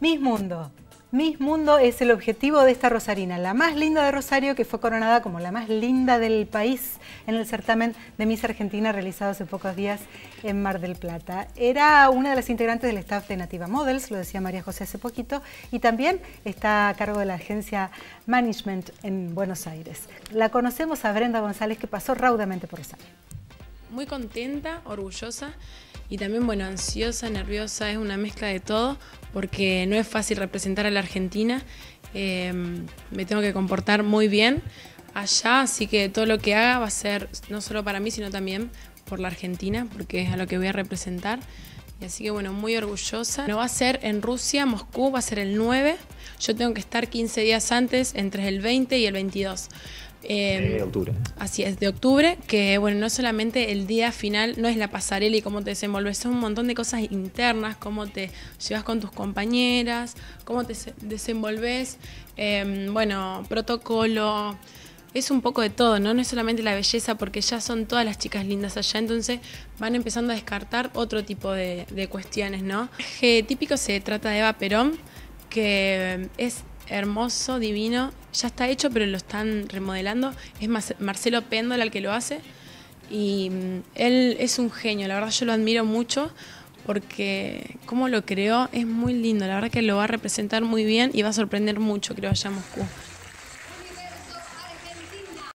Miss Mundo. Miss Mundo es el objetivo de esta rosarina, la más linda de Rosario, que fue coronada como la más linda del país en el certamen de Miss Argentina realizado hace pocos días en Mar del Plata. Era una de las integrantes del staff de Nativa Models, lo decía María José hace poquito, y también está a cargo de la agencia Management en Buenos Aires. La conocemos a Brenda González, que pasó raudamente por Rosario muy contenta, orgullosa y también, bueno, ansiosa, nerviosa, es una mezcla de todo, porque no es fácil representar a la Argentina. Em, me tengo que comportar muy bien allá, así que todo lo que haga va a ser no solo para mí, sino también por la Argentina, porque es a lo que voy a representar. Y así que bueno, muy orgullosa. No va a ser en Rusia, Moscú, va a ser el 9. Yo tengo que estar 15 días antes, entre el 20 y el 22. Eh, de octubre. Así es, de octubre, que bueno, no solamente el día final, no es la pasarela y cómo te desenvolves, son un montón de cosas internas, cómo te llevas con tus compañeras, cómo te desenvolves, em, bueno, protocolo, es un poco de todo, ¿no? No es solamente la belleza, porque ya son todas las chicas lindas allá, entonces van empezando a descartar otro tipo de, cuestiones, ¿no? típico se trata de Eva Perón, que em, es hermoso, divino. Ya está hecho, pero lo están remodelando. Es Marcelo Péndola el que lo hace. Y mm, él es un genio, la verdad yo lo admiro mucho porque como lo creó es muy lindo, la verdad que lo va a representar muy bien y va a sorprender mucho, creo, allá en Moscú.